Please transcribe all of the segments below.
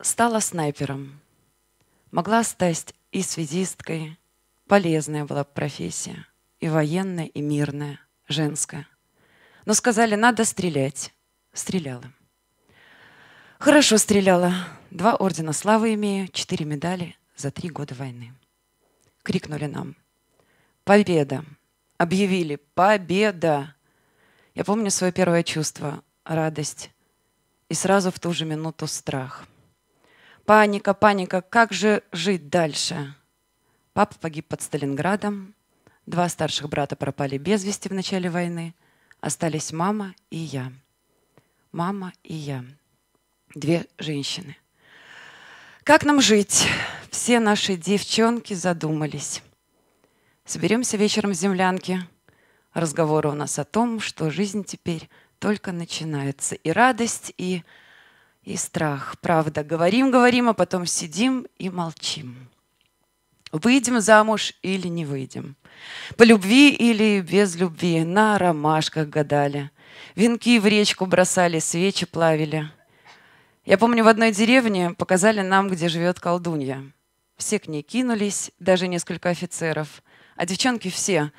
стала снайпером. Могла стать и связисткой. Полезная была профессия. И военная, и мирная, женская. Но сказали, надо стрелять. Стреляла. Хорошо стреляла. Два ордена славы имею, четыре медали за три года войны. Крикнули нам. Победа! Объявили. Победа! Я помню свое первое чувство – радость. И сразу в ту же минуту страх – Паника, паника, как же жить дальше? Папа погиб под Сталинградом, два старших брата пропали без вести в начале войны, остались мама и я. Мама и я. Две женщины. Как нам жить? Все наши девчонки задумались. Соберемся вечером в землянке. Разговоры у нас о том, что жизнь теперь только начинается. И радость, и и страх. Правда, говорим, говорим, а потом сидим и молчим. Выйдем замуж или не выйдем. По любви или без любви. На ромашках гадали. Венки в речку бросали, свечи плавили. Я помню, в одной деревне показали нам, где живет колдунья. Все к ней кинулись, даже несколько офицеров. А девчонки все.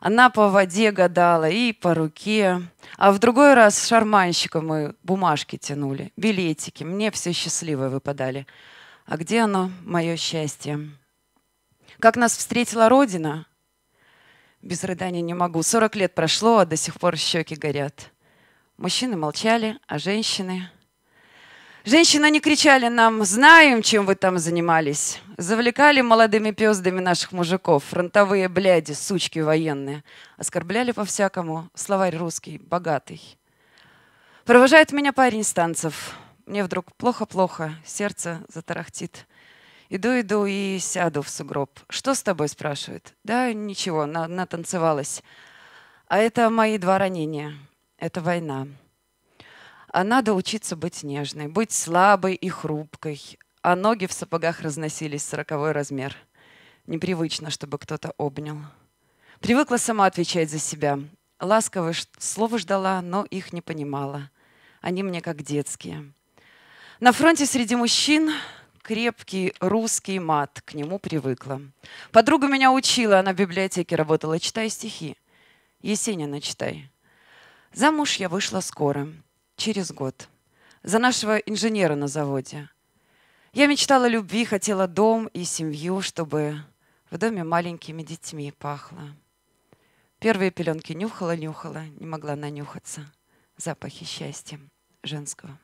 Она по воде гадала и по руке. А в другой раз шарманщиком мы бумажки тянули, билетики. Мне все счастливое выпадали. А где оно, мое счастье? Как нас встретила Родина? Без рыдания не могу. Сорок лет прошло, а до сих пор щеки горят. Мужчины молчали, а женщины Женщины, они кричали нам, знаем, чем вы там занимались. Завлекали молодыми пездами наших мужиков, фронтовые бляди, сучки военные. Оскорбляли по-всякому, словарь русский, богатый. Провожает меня парень с танцев. Мне вдруг плохо-плохо, сердце затарахтит. Иду, иду и сяду в сугроб. «Что с тобой?» – спрашивает. «Да, ничего, на натанцевалась». А это мои два ранения. Это война. А надо учиться быть нежной, быть слабой и хрупкой. А ноги в сапогах разносились сороковой размер. Непривычно, чтобы кто-то обнял. Привыкла сама отвечать за себя. Ласковые слова ждала, но их не понимала. Они мне как детские. На фронте среди мужчин крепкий русский мат, к нему привыкла. Подруга меня учила, она в библиотеке работала, читай стихи. Есенина читай. Замуж я вышла скоро через год. За нашего инженера на заводе. Я мечтала любви, хотела дом и семью, чтобы в доме маленькими детьми пахло. Первые пеленки нюхала-нюхала, не могла нанюхаться. Запахи счастья женского.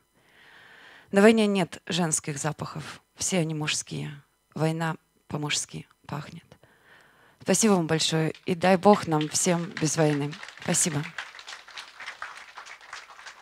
На войне нет женских запахов, все они мужские. Война по-мужски пахнет. Спасибо вам большое и дай Бог нам всем без войны. Спасибо.